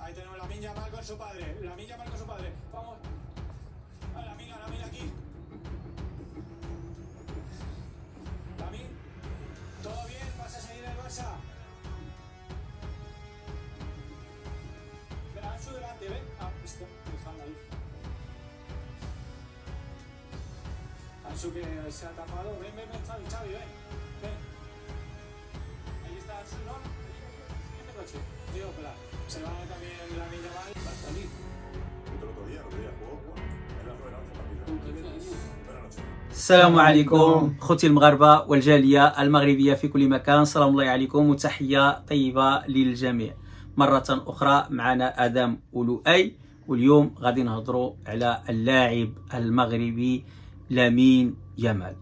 ahí tenemos la milla mal con su padre. La milla mal con su padre. Vamos. A la mina, la mina aquí. La ¿Todo bien? ¿Vas a seguir el Barça? Ansu delante, ven. Ah, está dejando ahí. Ansu que se ha tapado. Ven, ven, ven, Xavi, Xavi, ven. Ven. Ahí está Ansu, ¿no? Siguiente coche. tío, pero se va también la niña mal. Va a salir. El otro día, el otro día jugó en la rueda السلام عليكم خوتي المغاربه والجاليه المغربيه في كل مكان سلام الله عليكم وتحيه طيبه للجميع مره اخرى معنا ادم ولؤي واليوم غادي نهضروا على اللاعب المغربي لامين يامال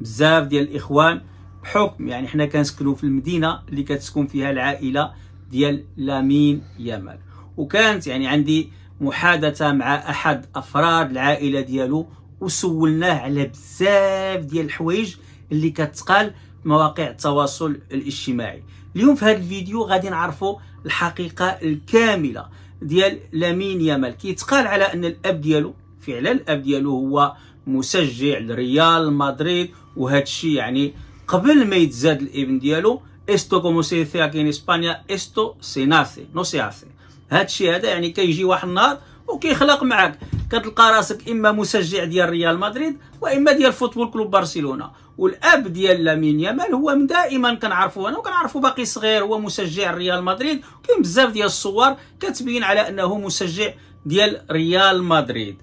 بزاف ديال الاخوان بحكم يعني حنا كنسكنوا في المدينه اللي كتسكن فيها العائله ديال لامين يامال وكانت يعني عندي محادثه مع احد افراد العائله ديالو وسولناه على بزاف ديال الحوايج اللي كتقال مواقع التواصل الاجتماعي اليوم في هذا الفيديو غادي نعرفوا الحقيقه الكامله ديال لامين يامال كيتقال على ان الاب ديالو فعلا الاب ديالو هو مشجع لريال مدريد وهذا الشيء يعني قبل ما يتزاد الابن ديالو esto como se dice aquí en España esto se nace no se hace هذا هذا يعني كيجي واحد النهار وكيخلق معك كتلقى راسك اما مشجع ديال ريال مدريد واما ديال فوتبول كلوب برشلونه والاب ديال لامين يامال هو من دائما كنعرفو انا وكنعرفو باقي صغير هو مشجع ريال مدريد كاين بزاف ديال الصور كتبين على انه مشجع ديال ريال مدريد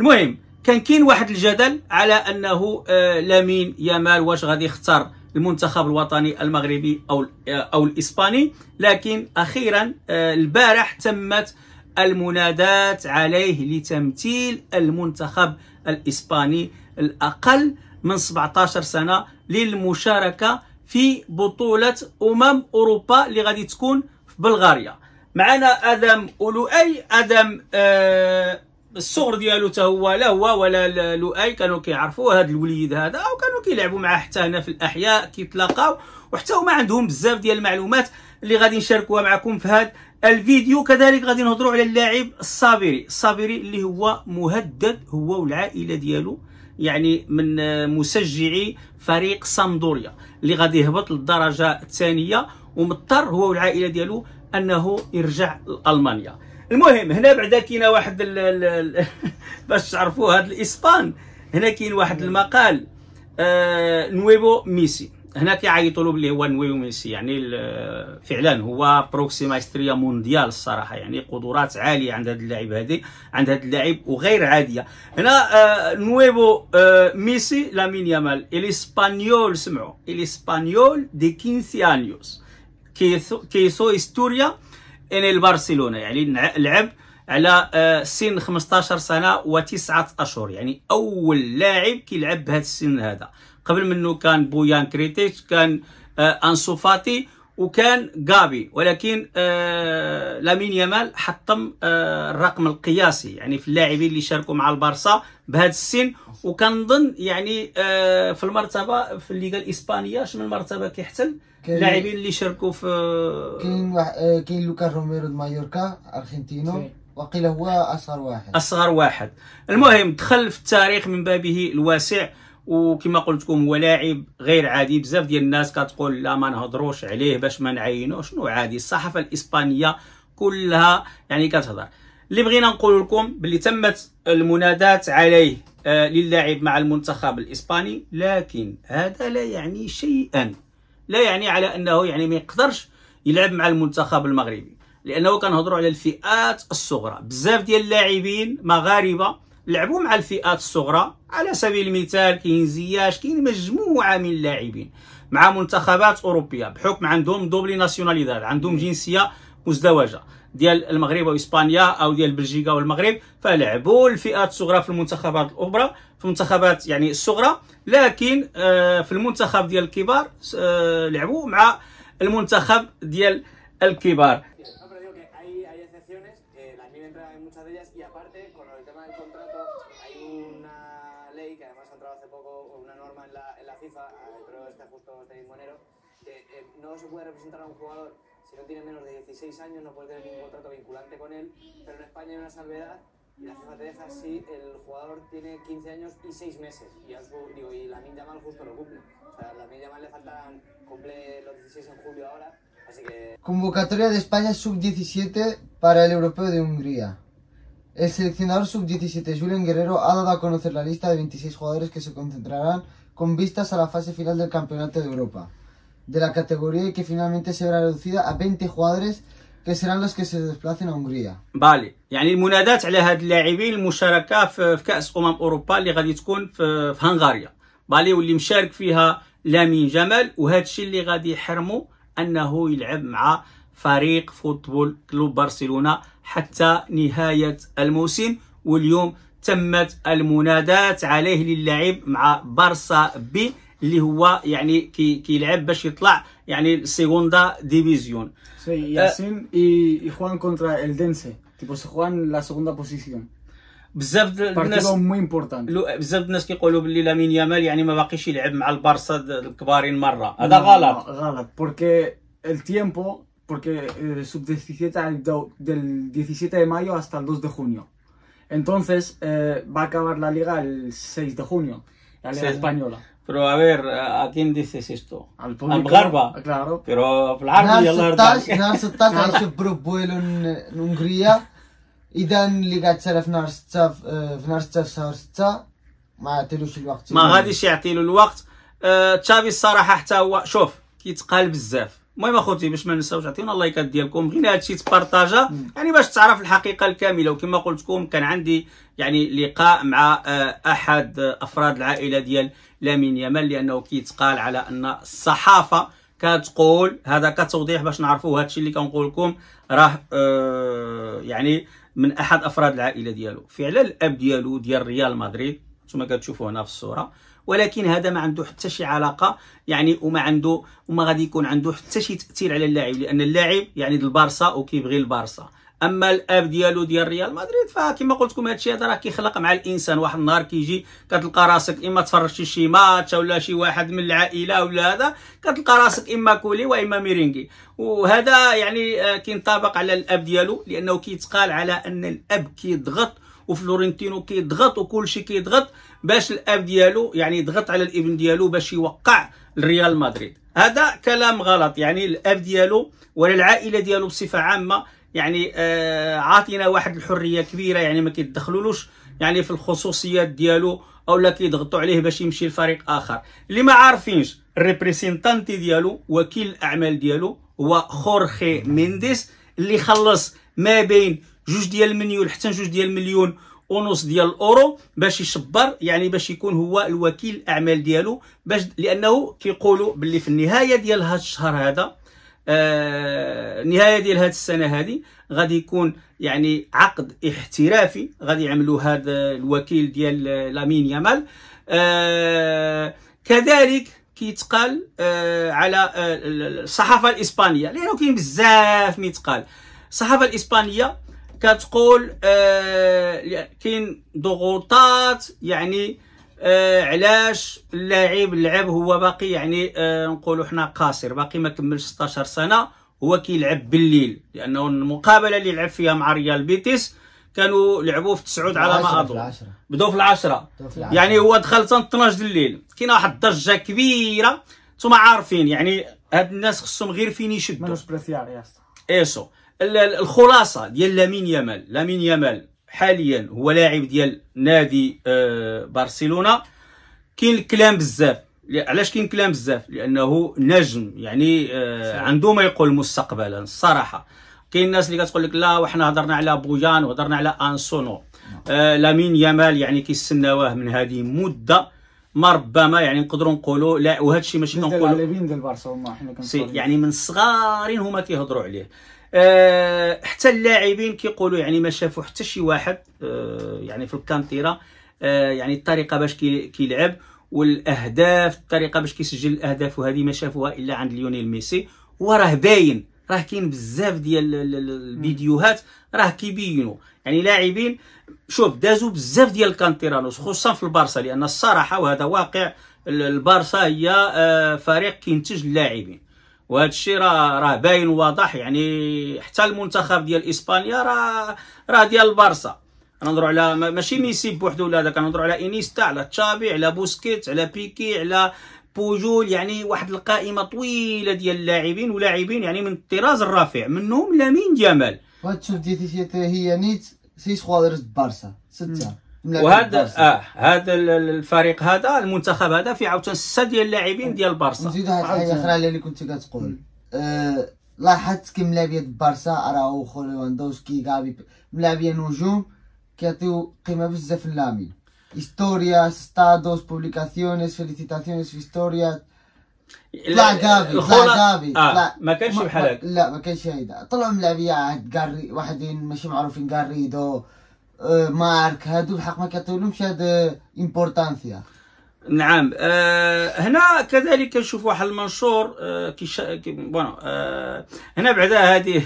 المهم كان كاين واحد الجدل على انه آه لامين يامال واش غادي يختار المنتخب الوطني المغربي او آه، او الاسباني لكن اخيرا آه، البارح تمت المنادات عليه لتمثيل المنتخب الاسباني الاقل من 17 سنه للمشاركه في بطوله امم اوروبا اللي غادي تكون في بلغاريا معنا ادم اولوئي ادم آه الصغر ديالو حتى هو لا هو ولا لؤي كانوا كيعرفوا هذا الوليد هذا وكانوا كيلعبوا معاه حتى هنا في الاحياء كيتلاقاو وحتى هما عندهم بزاف ديال المعلومات اللي غادي نشاركوها معكم في هذا الفيديو كذلك غادي نهضروا على اللاعب الصابري الصابري اللي هو مهدد هو والعائله ديالو يعني من مشجعي فريق صندوريا اللي غادي يهبط للدرجه الثانيه ومضطر هو والعائله ديالو انه يرجع لالمانيا المهم هنا بعدا كاينه واحد ال ال باش تعرفوا هذا الاسبان هنا كاين واحد المقال آه نويبو ميسي هنا كيعيطوا له باللي هو نويبو ميسي يعني آه، فعلا هو بروكسي مايستريا مونديال الصراحه يعني قدرات عاليه عند هذا اللاعب هذه عند هذا اللاعب وغير عاديه هنا آه نويبو آه ميسي لامين يامال الاسبانيول سمعوا الاسبانيول دي كينسيانيوس كيسو كيسو استوريا إن برشلونه يعني لعب على آه، سن 15 سنه وتسعه اشهر يعني اول لاعب كيلعب بهذا السن هذا قبل منه كان بويان كريتيش كان آه، انسو وكان جابي ولكن آه لامين يامال حطم آه الرقم القياسي يعني في اللاعبين اللي شاركوا مع البارسا بهذا السن وكنظن يعني آه في المرتبه في الليغا الاسبانيه شنو المرتبه كيحتل اللاعبين اللي شاركوا في كاين آه، كاين لوكا روميرو د مايوركا ارجنتينو وقيل هو اصغر واحد اصغر واحد المهم دخل في التاريخ من بابه الواسع وكما قلت لكم هو لاعب غير عادي بزاف ديال الناس كتقول لا ما نهضروش عليه باش ما نعينوش شنو عادي الصحافه الاسبانيه كلها يعني كتهضر اللي بغينا نقول لكم باللي تمت المنادات عليه آه، للاعب مع المنتخب الاسباني لكن هذا لا يعني شيئا لا يعني على انه يعني ما يقدرش يلعب مع المنتخب المغربي لانه كنهضروا على الفئات الصغرى بزاف ديال اللاعبين مغاربه لعبوا مع الفئات الصغرى على سبيل المثال كاين زياش كاين مجموعه من اللاعبين مع منتخبات اوروبيه بحكم عندهم دوبلي ناسيوناليداد عندهم جنسيه مزدوجه ديال المغرب واسبانيا او ديال بلجيكا والمغرب فلعبوا الفئات الصغرى في المنتخبات الاخرى في المنتخبات يعني الصغرى لكن آه، في المنتخب ديال الكبار آه، لعبوا مع المنتخب ديال الكبار no se puede representar a un jugador si no tiene menos de 16 años, no puede tener ningún contrato vinculante con él, pero en España hay una salvedad y la FIFA te deja si el jugador tiene 15 años y 6 meses. Y, la digo, y justo lo cumple. O sea, Lamin Mal le faltan, cumple los 16 en julio ahora, así que... Convocatoria de España sub-17 para el europeo de Hungría. El seleccionador sub-17 Julián Guerrero ha dado a conocer la lista de 26 jugadores que se concentrarán con vistas a la fase final del Campeonato de Europa. de la categoría y que finalmente se verá reducida a 20 jugadores que serán los que se desplacen a Hungría. بالي يعني المنادات على هاد اللاعبين المشاركه في, في كاس امم اوروبا اللي غادي تكون في, في هنغاريا بالي واللي مشارك فيها لامين جمال وهذا الشيء اللي غادي يحرمه انه يلعب مع فريق فوتبول كلوب برشلونه حتى نهايه الموسم واليوم تمت المنادات عليه للعب مع بارسا بي اللي هو يعني كي كيلعب باش يطلع يعني سيغوندا ديفيزيون سي أه، ياسين يخوان كونترا الدنسي تيبو سخوان لا سيغوندا بوزيسيون بزاف الناس مو امبورطون بزاف الناس كيقولوا باللي لامين يامال يعني ما باقيش يلعب مع البارسا الكبارين مره هذا غلط غلط بوركي التيمبو بوركي سوبديسيتا يبداو ديال 17 مايو حتى 2 de junio entonces eh, va a acabar la liga el 6 de junio la liga sí. española Pero a ver, ¿a quién dices esto? Al público. Al Garba. Claro. Pero al في العربي يلا يرضى. نهار 16 16, غنشبروا بويلو لهنغريا اذا اللي قاعد تسال في نهار 6 في نهار 6 في شهر 6 ما عطيلوش الوقت ما غاديش يعطيلو الوقت تشافي الصراحه حتى هو شوف كيتقال بزاف المهم اخوتي باش ما ننساوش عطيونا اللايكات ديالكم غير هادشي تبارطاجا يعني باش تعرف الحقيقه الكامله وكما قلت لكم كان عندي يعني لقاء مع آه، احد افراد العائله ديال لامين يامال لانه كيتقال على ان الصحافه كتقول هذا كتوضيح باش نعرفوا هادشي اللي كنقول لكم راه أه يعني من احد افراد العائله ديالو فعلا الاب ديالو ديال ريال مدريد نتوما كتشوفوا هنا في الصوره ولكن هذا ما عنده حتى شي علاقه يعني وما عنده وما غادي يكون عنده حتى شي تاثير على اللاعب لان اللاعب يعني البارسا وكيبغي البارسا اما الاب ديالو ديال ريال مدريد فكما قلت لكم هذا الشيء هذا راه كيخلق مع الانسان واحد النهار كيجي كتلقى راسك اما تفرجتي شي ماتش ولا شي واحد من العائله ولا هذا كتلقى راسك اما كولي واما ميرينغي وهذا يعني آه، كينطبق على الاب ديالو لانه كيتقال على ان الاب كيضغط وفلورنتينو كيضغط وكلشي كيضغط باش الاب ديالو يعني يضغط على الابن ديالو باش يوقع لريال مدريد هذا كلام غلط يعني الاب ديالو ولا العائله ديالو بصفه عامه يعني آه عاطينا واحد الحريه كبيره يعني ما كيتدخلولوش يعني في الخصوصيات ديالو اولا كيضغطوا عليه باش يمشي لفريق اخر اللي ما عارفينش الريبريزنتانتي ديالو وكيل الاعمال ديالو هو خورخي مينديس اللي خلص ما بين جوج ديال المليون حتى جوج ديال المليون ونص ديال الاورو باش يشبر يعني باش يكون هو الوكيل الاعمال ديالو باش لانه كيقولوا باللي في النهايه ديال هذا الشهر هذا آه نهايه ديال هذه السنه هذه غادي يكون يعني عقد احترافي غادي يعملوا هذا الوكيل ديال لامين يامال آه كذلك كيتقال آه على آه، الصحافه الاسبانيه لانه كاين بزاف ميتقال الصحافه الاسبانيه كتقول آه كاين ضغوطات يعني آه علاش اللاعب لعب هو باقي يعني آه نقولوا حنا قاصر باقي ما كملش 16 سنه هو كيلعب بالليل لانه المقابله اللي لعب فيها مع ريال بيتيس كانوا لعبوا في تسعود على ما اظن بداو في العشرة يعني هو دخل تن 12 الليل كاينه واحد الضجه كبيره نتوما عارفين يعني هاد الناس خصهم غير فين يشدوا مانوش بريسيار يا اسطى ايسو الخلاصه ديال لامين يامال لامين يامال حاليا هو لاعب ديال نادي آه، برشلونه كاين الكلام بزاف علاش كاين كلام بزاف لانه نجم يعني آه، عنده ما يقول مستقبلا الصراحه كاين الناس اللي كتقول لك لا وحنا هضرنا على بويان وهضرنا على انسونو آه لامين يامال يعني كيستناوه من هذه مده ما ربما يعني نقدروا نقولوا لا وهذا الشيء ماشي كنقولوا ديال حنا كنقولوا يعني من صغارين هما كيهضروا عليه آه، حتى اللاعبين كيقولوا يعني ما شافوا حتى شي واحد آه، يعني في الكانتيرا آه، يعني الطريقه باش كيلعب والاهداف الطريقه باش كيسجل الاهداف وهذه ما شافوها الا عند ليونيل ميسي وراه باين راه كاين بزاف ديال الفيديوهات راه كيبينوا يعني لاعبين شوف دازوا بزاف ديال الكانتيرانوس خصوصا في البارسا لان الصراحه وهذا واقع البارسا هي فريق كينتج اللاعبين وهذا الشيء راه راه باين واضح يعني حتى المنتخب ديال اسبانيا راه راه ديال البارسا كنهضروا على ماشي ميسي بوحدو ولا هذا كنهضروا على انيستا على تشافي على بوسكيت على بيكي على بوجول يعني واحد القائمه طويله ديال اللاعبين ولاعبين يعني من الطراز الرفيع منهم لامين جمال تشوف ديتي هي نيت يعني سي خوادرز بارسا سته وهذا آه هذا الفريق هذا المنتخب هذا فيه عاوتاني سته ديال اللاعبين ديال بارسا نزيد واحد الحاجه اخرى اللي كنت كتقول آه، لاحظت كي ملاعبيه بارسا اراوخو ليفاندوسكي غابي ملاعبيه نجوم كيعطيو قيمه بزاف للعامل هيستوريا estados, بوبليكاسيونيس فيليسيتاسيونيس هيستوريا لا غابي لا غابي آه. ما كانش بحال هكا لا ما كانش هيدا طلعوا ملاعبيه عاد واحدين ماشي معروفين غاريدو مارك هادو الحق ما كيعطيولهمش هاد امبورطانسيا نعم آه هنا كذلك كنشوف واحد المنشور آه كيش كي بون آه هنا بعدا هذه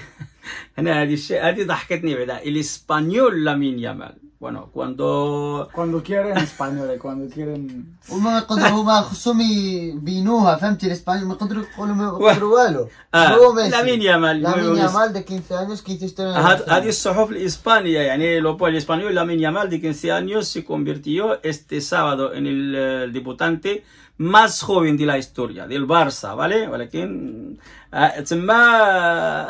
هنا هذه الشيء هذه ضحكتني بعدا الاسبانيول لامين يامال Bueno, cuando. Cuando quieren español, eh, cuando quieren. Una cuando una sumi vinuja, femti el español, me encontré con un peruano. Ah, la niña mal. La mal de 15 años que hiciste en España. Ah, dice Sohofli España, y lo pone español, la niña mal de 15 años se convirtió este sábado en el eh, diputante más joven de la historia, del Barça, ¿vale? ¿Vale? ¿Quién? Ah, es más.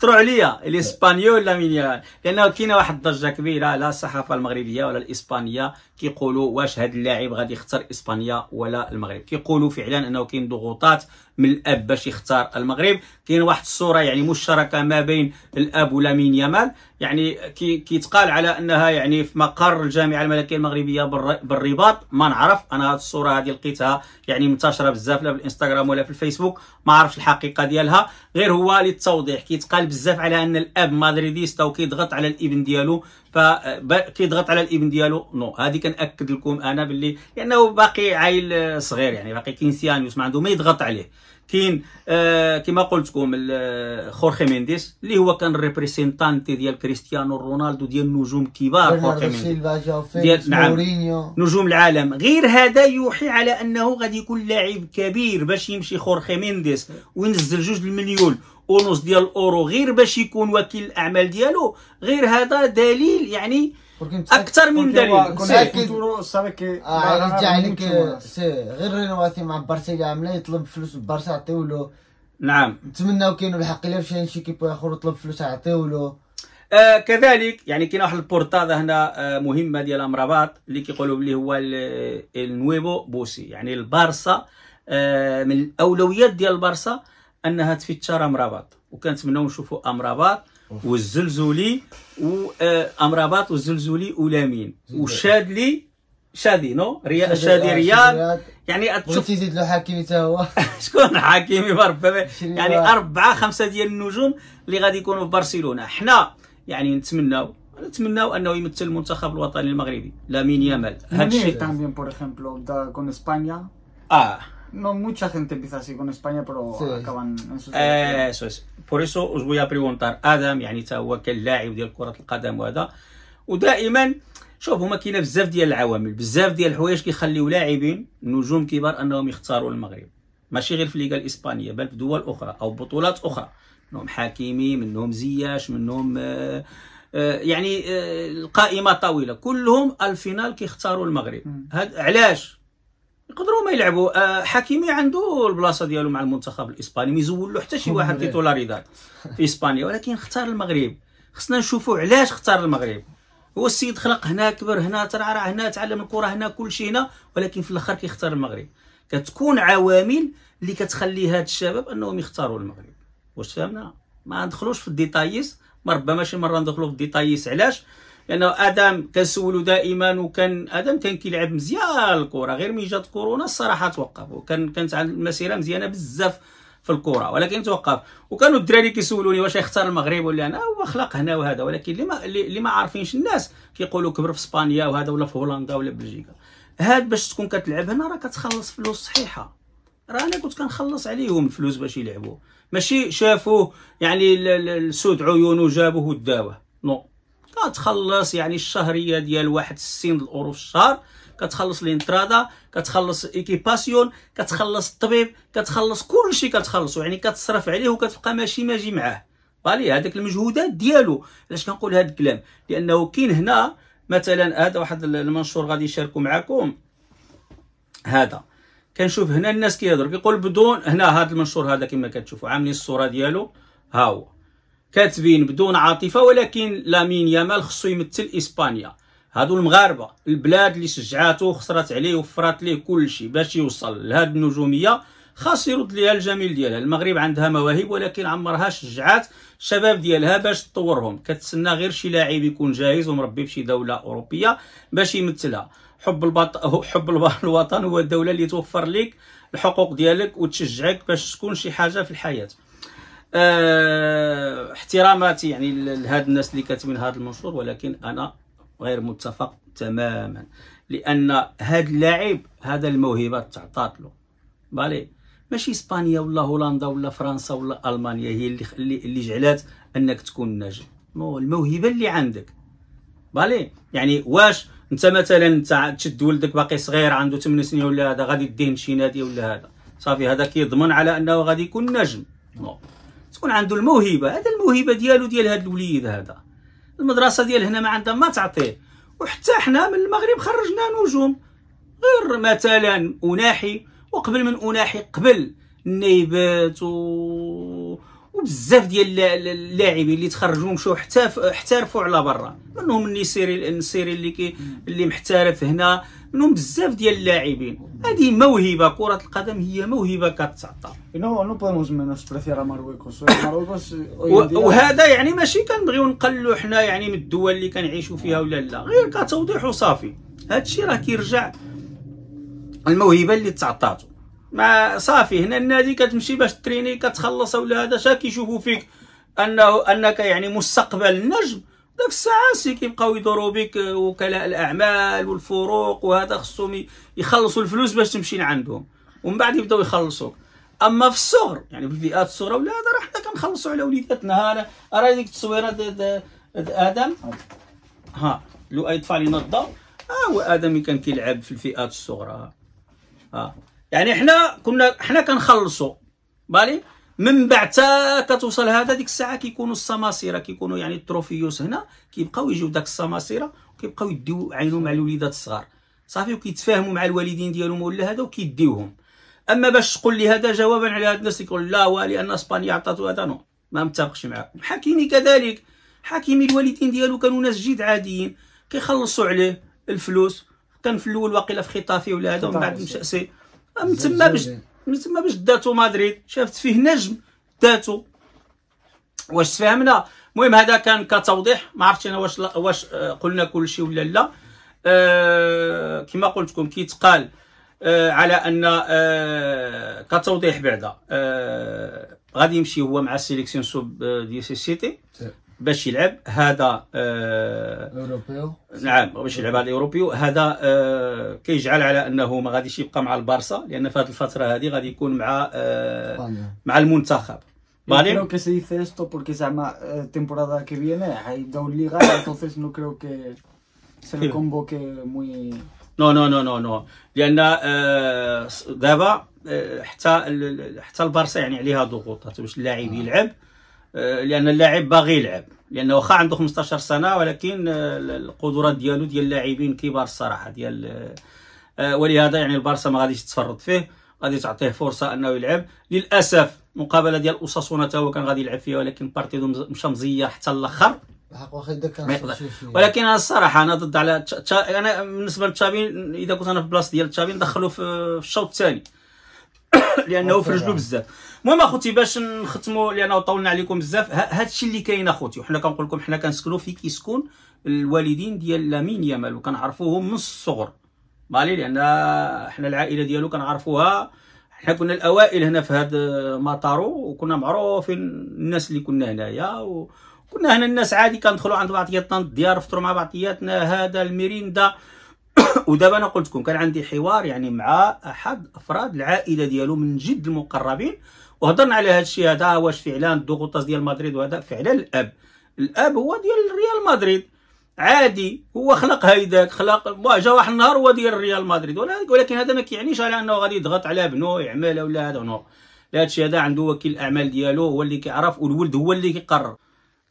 طروا عليا الاسبانيول لا مينيرال لانه كاينه واحد الضجه كبيره على الصحافه المغربيه ولا الاسبانيه كيقولوا واش هذا اللاعب غادي يختار اسبانيا ولا المغرب كيقولوا فعلا انه كاين ضغوطات من الاب باش يختار المغرب كاين واحد الصوره يعني مشتركه ما بين الاب ولامين يامال يعني كيتقال على انها يعني في مقر الجامعه الملكيه المغربيه بالرباط ما نعرف انا هذه الصوره هذه لقيتها يعني منتشره بزاف لا في الانستغرام ولا في الفيسبوك ما عرفش الحقيقه ديالها غير هو للتوضيح كيتقال بزاف على ان الاب مادريديستا وكيضغط على الابن ديالو فكي كيضغط على الابن ديالو نو هادي كناكد لكم انا باللي لانه باقي عايل آه، صغير يعني باقي كينسيانيوس ما عنده ما يضغط عليه كاين آه كما قلت لكم آه، خورخي مينديس اللي هو كان ريبريزنتانتي ديال كريستيانو رونالدو ديال نجوم كبار خورخي مينديس ديال نعم نجوم العالم غير هذا يوحي على انه غادي يكون لاعب كبير باش يمشي خورخي مينديس وينزل جوج المليون ونص ديال الاورو غير باش يكون وكيل الاعمال ديالو غير هذا دليل يعني اكثر من دليل كنت سابك رجع عليك غير رينواسي مع بارسا اللي عامله يطلب فلوس بارسا عطيو له نعم نتمناو كاينو الحق الا مشى شي كيبو اخر وطلب فلوس عطيو له آه كذلك يعني كاين واحد البورتاد هنا آه مهمه ديال امراباط اللي كيقولوا بلي هو آه، النويبو بوسي يعني البارسا آه من الاولويات ديال البارسا انها تفيتشر امراباط وكنتمناو نشوفوا امراباط والزلزولي وامراباط آه، والزلزولي ولامين وشادلي شادي نو آه، رياض شادي رياض يعني تشوف تزيد له حكيمي حتى هو شكون حكيمي بربي يعني اربعه خمسه ديال النجوم اللي غادي يكونوا في برشلونه حنا يعني نتمناو نتمناو انه يمثل المنتخب الوطني المغربي لامين يامال هذا الشيء بور اكزومبل دا كون اسبانيا اه no mucha gente empieza así con España, pero sí. acaban en sus آه eh, eso es. Por eso os voy a preguntar ادم يعني تا هو كان لاعب ديال كرة القدم وهذا ودائما شوف هما كاينه بزاف ديال العوامل بزاف ديال الحوايج كيخليو لاعبين نجوم كبار انهم يختاروا المغرب ماشي غير في الليغا الاسبانيه بل في دول اخرى او بطولات اخرى منهم حكيمي منهم زياش منهم آه، آه، يعني آه، القائمه طويله كلهم الفينال كيختاروا المغرب علاش يقدروا ما يلعبوا آه، حكيمي عنده البلاصه ديالو مع المنتخب الاسباني ما له حتى شي واحد تيتولاريداد في اسبانيا ولكن اختار المغرب خصنا نشوفوا علاش اختار المغرب هو السيد خلق هنا كبر هنا ترعرع هنا تعلم الكره هنا كل شيء هنا ولكن في الاخر كيختار المغرب كتكون عوامل اللي كتخلي هاد الشباب انهم يختاروا المغرب واش فهمنا ما ندخلوش في الديتايز ما ربما شي مره ندخلوا في الديتايز علاش لانه ادم كنسولو دائما وكان ادم كان كيلعب مزيان الكره غير ملي جات كورونا الصراحه توقف وكان كانت عند المسيره مزيانه بزاف في الكره ولكن توقف وكانوا الدراري كيسولوني واش يختار المغرب ولا انا هو خلق هنا وهذا ولكن اللي ما اللي ما عارفينش الناس كيقولوا كبر في اسبانيا وهذا ولا في هولندا ولا بلجيكا هاد باش تكون كتلعب هنا راه كتخلص فلوس صحيحه راه انا كنت كنخلص عليهم الفلوس باش يلعبوا ماشي شافوه يعني السود عيونه جابوه وداوه نو كتخلص يعني الشهريه ديال واحد 60 الاورو في الشهر كتخلص الانترادا كتخلص ايكيباسيون كتخلص الطبيب كتخلص كلشي كتخلصو يعني كتصرف عليه وكتبقى ماشي ماجي معاه بالي هذاك المجهودات ديالو علاش كنقول هذا الكلام لانه كاين هنا مثلا هذا واحد المنشور غادي يشاركوا معكم هذا كنشوف هنا الناس كيهضروا كيقول بدون هنا هذا المنشور هذا كما كتشوفوا عاملين الصوره ديالو ها هو كاتبين بدون عاطفه ولكن لامين يامال خصو يمثل اسبانيا هادو المغاربه البلاد اللي شجعاتو خسرات عليه وفرات ليه كلشي باش يوصل لهاد النجوميه خاص يرد ليها الجميل ديالها المغرب عندها مواهب ولكن عمرها شجعات الشباب ديالها باش تطورهم كتسنى غير شي لاعب يكون جاهز ومربي بشي دوله اوروبيه باش يمثلها حب البط... حب الوطن هو الدوله اللي توفر لك الحقوق ديالك وتشجعك باش تكون شي حاجه في الحياه أه احتراماتي يعني لهاد الناس اللي كاتبين هذا المنشور ولكن انا غير متفق تماما لان هاد اللاعب هذا الموهبه تعطات له بالي ماشي اسبانيا ولا هولندا ولا فرنسا ولا المانيا هي اللي اللي جعلات انك تكون ناجح نو الموهبه اللي عندك بالي يعني واش انت مثلا تشد ولدك باقي صغير عنده 8 سنين ولا هذا غادي ديه شي نادي ولا هذا صافي هذا كيضمن على انه غادي يكون نجم نو تكون عنده الموهبه هذا الموهبه ديالو ديال هذا الوليد هذا المدرسه ديال هنا ما عندها ما تعطيه وحتى حنا من المغرب خرجنا نجوم غير مثلا اناحي وقبل من اناحي قبل النيبات و وبزاف ديال اللاعبين اللي تخرجوا مشاو حتى احترفوا على برا منهم النسيري النسيري اللي كي اللي محترف هنا منهم بزاف ديال اللاعبين هذه موهبه كره القدم هي موهبه كتعطى نو نو وهذا يعني ماشي كنبغيو نقلوا حنا يعني من الدول اللي كنعيشوا فيها ولا لا غير كتوضيح وصافي هذا الشيء راه كيرجع الموهبه اللي تعطاتو ما صافي هنا النادي كتمشي باش تريني كتخلص ولا هذا شا كيشوفوا فيك انه انك يعني مستقبل نجم داك الساعه سي كيبقاو يدوروا بك آه، وكلاء الاعمال والفروق وهذا خصهم يخلصوا الفلوس باش تمشي لعندهم ومن بعد يبداو يخلصوك اما في الصغر يعني في الفئات الصغرى ولا هذا راه حنا كنخلصوا على وليداتنا انا راه هذيك التصويره ادم ها لو يدفع لينا الضوء آه، ها هو ادم كان كيلعب في الفئات الصغرى ها يعني حنا كنا حنا كنخلصوا بالي من بعد تا كتوصل هذا ديك الساعه كيكونوا السماسيره كيكونوا يعني التروفيوس هنا كيبقاو يجيو داك السماسيره وكيبقاو يديو عينو مع الوليدات الصغار صافي وكيتفاهموا مع الوالدين ديالهم ولا هذا وكيديوهم اما باش تقول لي هذا جوابا على هاد الناس يقول لا ولان اسبانيا عطاتو هذا نو ما متفقش معاكم حكيمي كذلك حكيمي الوالدين ديالو كانوا ناس جد عاديين كيخلصوا عليه الفلوس كان في الاول واقيلا في خطافي ولا هذا ومن بعد مشى من تما باش من تما باش داتو مدريد شافت فيه نجم داتو واش تفاهمنا المهم هذا كان كتوضيح ما عرفتش انا واش واش آه، قلنا كل شيء ولا لا أه كما قلت لكم كيتقال أه على ان أه كتوضيح بعدا أه غادي يمشي هو مع السيليكسيون سوب آه، ديال سيتي باش يلعب هذا آه، اوروبيو نعم باش يلعب هذا اوروبيو هذا آه، كيجعل على انه ما غاديش يبقى مع البارسا لان في هذه الفتره هذه غادي يكون مع آه، مع المنتخب ¿Vale? Yo creo que se dice esto porque se llama eh, temporada que viene, hay dos ligas, entonces no creo que se le convoque muy... نو نو نو نو نو لان دابا حتى حتى البارسا يعني عليها ضغوطات باش اللاعب يلعب آه، لان اللاعب باغي يلعب لانه واخا عنده 15 سنه ولكن آه، القدرات ديالو ديال اللاعبين كبار الصراحه ديال آه، ولهذا يعني البارسا ما غاديش تفرط فيه غادي تعطيه فرصه انه يلعب للاسف مقابله ديال اوساسونا تا هو كان غادي يلعب فيها ولكن بارتيدو مشى مزيه حتى الاخر ولكن انا الصراحه انا ضد على تشا... انا بالنسبه لتشافي اذا كنت انا في بلاصه ديال تشافي ندخلو في الشوط الثاني لانه في رجلو بزاف المهم اخوتي باش نختموا لانه طولنا عليكم بزاف هادشي اللي كاين اخوتي وحنا كنقول لكم حنا كنسكنوا في كيسكون الوالدين ديال لامين يامال وكنعرفوهم من الصغر مالي لان حنا العائله ديالو كنعرفوها حنا كنا الاوائل هنا في هذا مطارو وكنا معروفين الناس اللي كنا هنايا وكنا هنا الناس عادي كندخلوا عند بعضياتنا الديار نفطروا مع بعضياتنا هذا الميريندا ودابا انا قلت لكم كان عندي حوار يعني مع احد افراد العائله ديالو من جد المقربين وهضرنا على هذا الشيء هذا واش فعلا الضغوطات ديال مدريد وهذا فعلا الاب الاب هو ديال ريال مدريد عادي هو خلق هيداك خلق جا واحد النهار هو ديال ريال مدريد ولكن هذا ما كيعنيش على انه غادي يضغط على بنو يعمل ولا هذا نو هادشي هذا عنده وكيل الاعمال ديالو هو اللي كيعرف والولد هو اللي كيقرر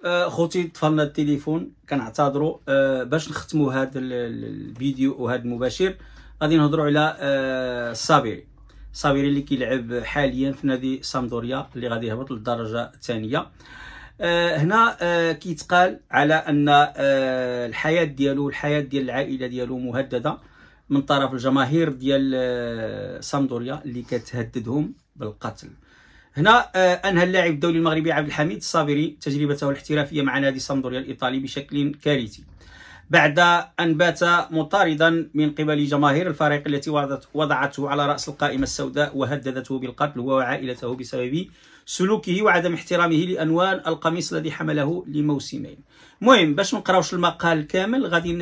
أه، خوتي طفلنا التليفون كنعتذروا أه، باش نختموا هذا الفيديو وهذا المباشر غادي نهضروا على الصابري أه، الصابري اللي كيلعب حاليا في نادي سامدوريا اللي غادي يهبط للدرجه الثانيه هنا كيتقال على ان الحياه ديالو الحياه ديال العائله ديالو مهدده من طرف الجماهير ديال سامدوريا اللي كتهددهم بالقتل هنا آه، انهى اللاعب الدولي المغربي عبد الحميد الصابري تجربته الاحترافيه مع نادي صندوريا الايطالي بشكل كارثي بعد ان بات مطاردا من قبل جماهير الفريق التي وضعته على راس القائمه السوداء وهددته بالقتل هو وعائلته بسبب سلوكه وعدم احترامه لانوان القميص الذي حمله لموسمين المهم باش نقراوش المقال كامل غادي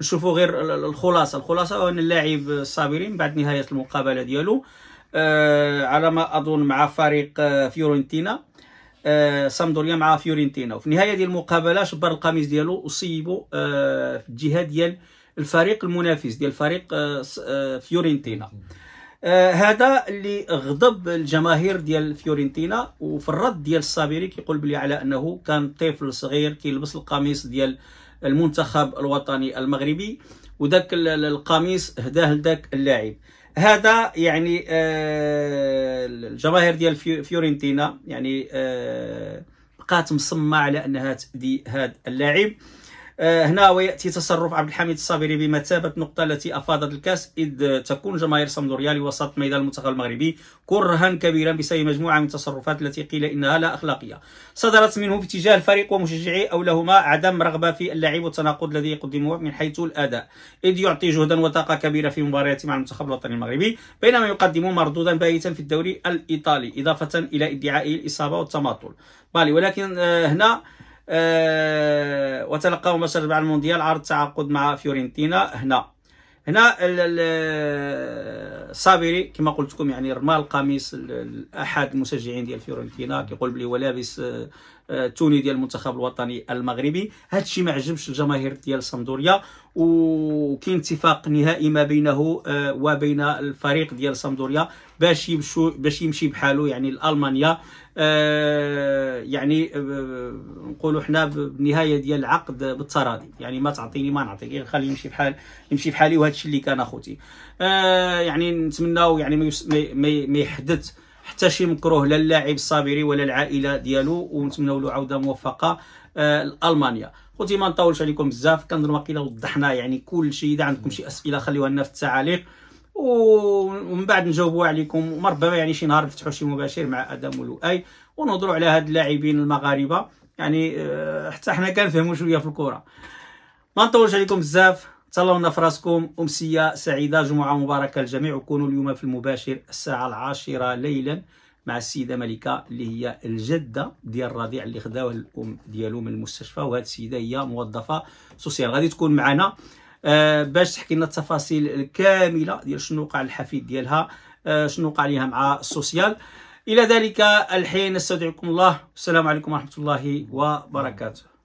نشوفوا غير الخلاصه الخلاصه هو ان اللاعب الصابري بعد نهايه المقابله ديالو آه، على ما اظن مع فريق آه، فيورنتينا آه، سامدوريا مع فيورنتينا وفي النهايه ديال المقابله شبر القميص ديالو وصيبو في الجهه ديال الفريق المنافس ديال فريق فيورنتينا هذا اللي غضب الجماهير ديال فيورنتينا وفي الرد ديال الصابيري كيقول بلي على انه كان طفل صغير كيلبس القميص ديال المنتخب الوطني المغربي وذاك القميص هداه لذاك اللاعب هذا يعني آه، الجماهير ديال فيورنتينا يعني آه، بقات مصممه على انها تدي هذا اللاعب آه، هنا وياتي تصرف عبد الحميد الصابري بمثابه نقطه التي افاضت الكاس اذ تكون جماهير صندوريا لوسط ميدان المنتخب المغربي كرها كبيرا بسبب مجموعه من التصرفات التي قيل انها لا اخلاقيه صدرت منه باتجاه الفريق ومشجعيه او لهما عدم رغبه في اللعب والتناقض الذي يقدمه من حيث الاداء اذ يعطي جهدا وطاقه كبيره في مباريات مع المنتخب الوطني المغربي بينما يقدم مردودا باهتا في الدوري الايطالي اضافه الى ادعائه الاصابه والتماطل بالي ولكن آه، هنا أه وتلقاه مثلا مع المونديال عرض تعاقد مع فيورنتينا هنا هنا صابري كما قلت لكم يعني رمى القميص الاحد المشجعين ديال فيورنتينا كيقول بلي هو لابس آه، التوني ديال المنتخب الوطني المغربي هادشي ما عجبش الجماهير ديال صندوريا وكاين اتفاق نهائي ما بينه آه، وبين الفريق ديال صندوريا باش يمشو باش يمشي بحاله يعني لالمانيا آه، يعني آه، نقولوا حنا بالنهايه ديال العقد بالتراضي يعني ما تعطيني ما نعطيك غير خليه يمشي بحال يمشي بحالي وهذا الشيء اللي كان اخوتي يعني نتمناو يعني ما يحدث حتى شي مكروه لا اللاعب الصابري ولا العائله ديالو ونتمنوا له عوده موفقه آه، لالمانيا خوتي ما نطولش عليكم بزاف كنظن واقيلا وضحنا يعني كل شيء اذا عندكم شي اسئله خليوها لنا في التعاليق ومن بعد نجاوبوا عليكم وربما يعني شي نهار نفتحوا شي مباشر مع ادم ولؤي ونهضروا على هاد اللاعبين المغاربه يعني آه، حتى حنا كنفهموا شويه في الكره ما نطولش عليكم بزاف تهلاونا في راسكم امسيه سعيده جمعه مباركه للجميع وكونوا اليوم في المباشر الساعه العاشره ليلا مع السيده ملكه اللي هي الجده ديال الرضيع اللي خداوه الام ديالو من المستشفى وهذه السيده هي موظفه سوسيال غادي تكون معنا آه باش تحكي لنا التفاصيل الكامله ديال شنو وقع الحفيد ديالها آه شنو وقع ليها مع السوسيال الى ذلك الحين نستودعكم الله السلام عليكم ورحمه الله وبركاته